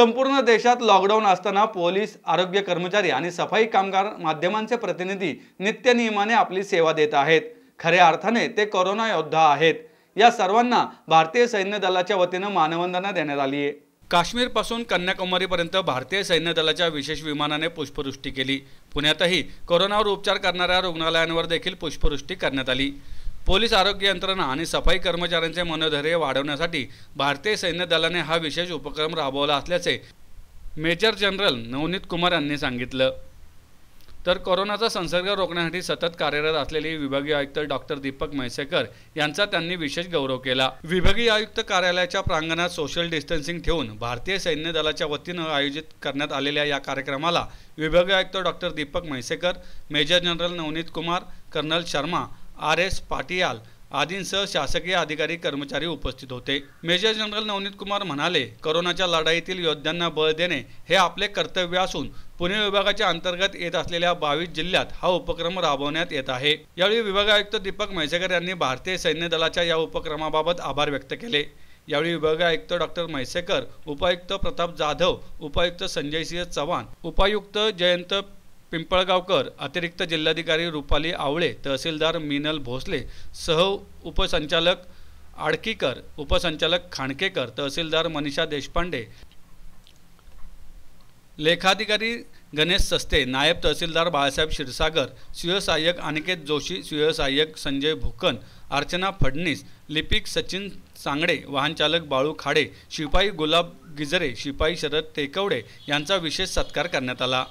संपूर्ण देशात लॉकडाऊन असताना पोलीस आरोग्य कर्मचारी आणि सफाई कामगार माध्यमांचे प्रतिनिधी नियमाने आपली सेवा देत आहेत खऱ्या अर्थाने ते कोरोना योद्धा आहेत या सर्वांना भारतीय सैन्य दलाच्या वतीनं मानवंदना देण्यात आली आहे काश्मीरपासून कन्याकुमारीपर्यंत भारतीय सैन्य दलाच्या विशेष विमानाने पुष्पवृष्टी केली पुण्यातही कोरोनावर उपचार करणाऱ्या रुग्णालयांवर देखील पुष्पवृष्टी करण्यात आली पोलीस आरोग्य यंत्रणा आणि सफाई कर्मचाऱ्यांचे मनोधैर्य वाढवण्यासाठी भारतीय सैन्य दलाने हा विशेष उपक्रम राबवला असल्याचे मेजर जनरल नवनीत कुमार यांनी सांगितलं तर कोरोनाचा संसर्ग रोखण्यासाठी सतत कार्यरत असलेले विभागीय आयुक्त डॉक्टर दीपक म्हैसेकर यांचा त्यांनी विशेष गौरव केला विभागीय आयुक्त कार्यालयाच्या प्रांगणात सोशल डिस्टन्सिंग ठेवून भारतीय सैन्य दलाच्या वतीनं आयोजित करण्यात आलेल्या या कार्यक्रमाला विभागीय आयुक्त doctor Deepak Mhaisekar major general Navneet Kumar colonel Sharma R S Patial आदींसह शासकीय अधिकारी कर्मचारी उपस्थित होते मेजर जनरल नवनीत कुमार म्हणाले करोनाच्या लढाईतील योद्ध्यांना बळ देणे हे आपले कर्तव्य असून पुणे विभागाच्या अंतर्गत येत असलेल्या बावीस जिल्ह्यात हा उपक्रम राबवण्यात येत आहे यावेळी विभागायुक्त दीपक म्हैसेकर यांनी भारतीय सैन्य दलाच्या या उपक्रमाबाबत आभार व्यक्त केले यावेळी आयुक्त डॉक्टर म्हैसेकर उपायुक्त प्रताप जाधव उपायुक्त संजय सिंह चव्हाण उपायुक्त जयंत पिंपळगावकर अतिरिक्त जिल्हाधिकारी रुपाली आवळे तहसीलदार मिनल भोसले सह उपसंचालक आडकीकर उपसंचालक खाणकेकर तहसीलदार मनीषा देशपांडे लेखाधिकारी गणेश सस्ते नायब तहसीलदार बाळासाहेब क्षीरसागर सुयसहाय्यक अनिकेत जोशी सुयसहाय्यक संजय भुकन अर्चना फडणीस लिपिक सचिन सांगडे वाहनचालक बाळू खाडे शिपाई गुलाब गिजरे शिपाई शरद टेकवडे यांचा विशेष सत्कार करण्यात आला